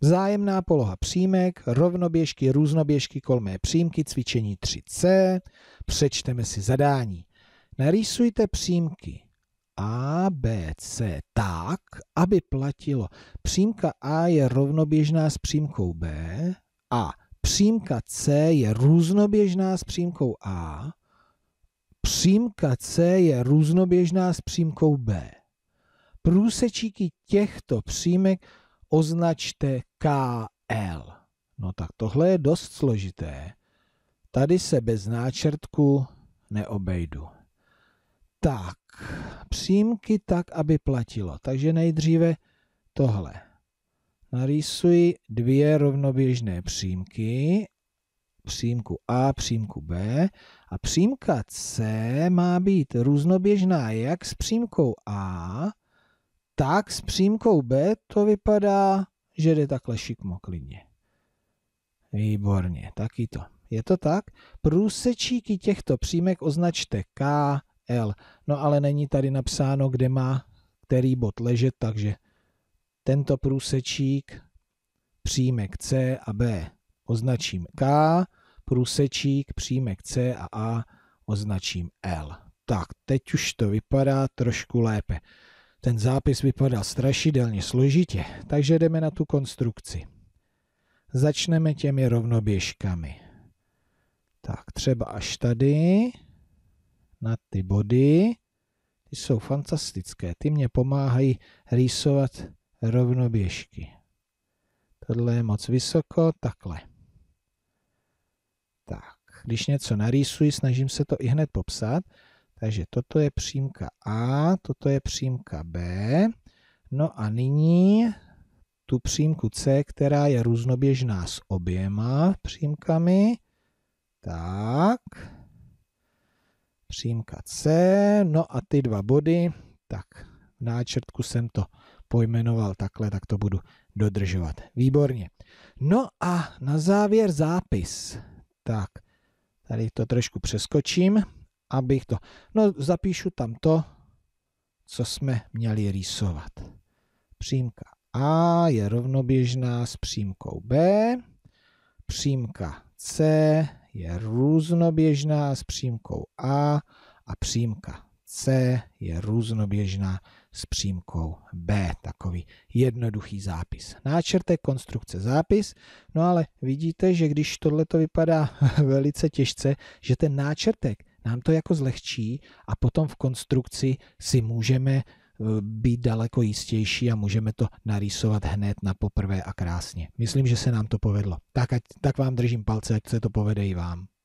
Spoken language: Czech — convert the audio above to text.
Vzájemná poloha přímek, rovnoběžky, různoběžky, kolmé přímky, cvičení 3C. Přečteme si zadání. Narýsujte přímky A, B, C tak, aby platilo. Přímka A je rovnoběžná s přímkou B a přímka C je různoběžná s přímkou A. Přímka C je různoběžná s přímkou B. Průsečíky těchto přímek označte KL. No tak tohle je dost složité. Tady se bez náčrtku neobejdu. Tak, přímky tak, aby platilo. Takže nejdříve tohle. Narýsuji dvě rovnoběžné přímky, přímku A, přímku B a přímka C má být různoběžná jak s přímkou A, tak s přímkou B to vypadá, že jde takhle šikmo klidně. Výborně, taky to. Je to tak? Průsečíky těchto přímek označte K, L. No ale není tady napsáno, kde má který bod ležet, takže tento průsečík přímek C a B označím K, průsečík přímek C a A označím L. Tak, teď už to vypadá trošku lépe. Ten zápis vypadá strašidelně složitě, takže jdeme na tu konstrukci. Začneme těmi rovnoběžkami. Tak třeba až tady, na ty body. Ty jsou fantastické, ty mě pomáhají rýsovat rovnoběžky. Tohle je moc vysoko, takhle. Tak, když něco narýsuji, snažím se to i hned popsat. Takže toto je přímka A, toto je přímka B. No a nyní tu přímku C, která je různoběžná s oběma přímkami. Tak, přímka C, no a ty dva body, tak v náčrtku jsem to pojmenoval takhle, tak to budu dodržovat. Výborně. No a na závěr zápis. Tak, tady to trošku přeskočím abych to... No, zapíšu tam to, co jsme měli rýsovat. Přímka A je rovnoběžná s přímkou B, přímka C je různoběžná s přímkou A a přímka C je různoběžná s přímkou B. Takový jednoduchý zápis. Náčrtek, konstrukce, zápis. No ale vidíte, že když tohle to vypadá velice těžce, že ten náčrtek nám to jako zlehčí a potom v konstrukci si můžeme eh, být daleko jistější a můžeme to narýsovat hned na poprvé a krásně. Myslím, že se nám to povedlo. Tak, ať, tak vám držím palce, ať se to povede i vám.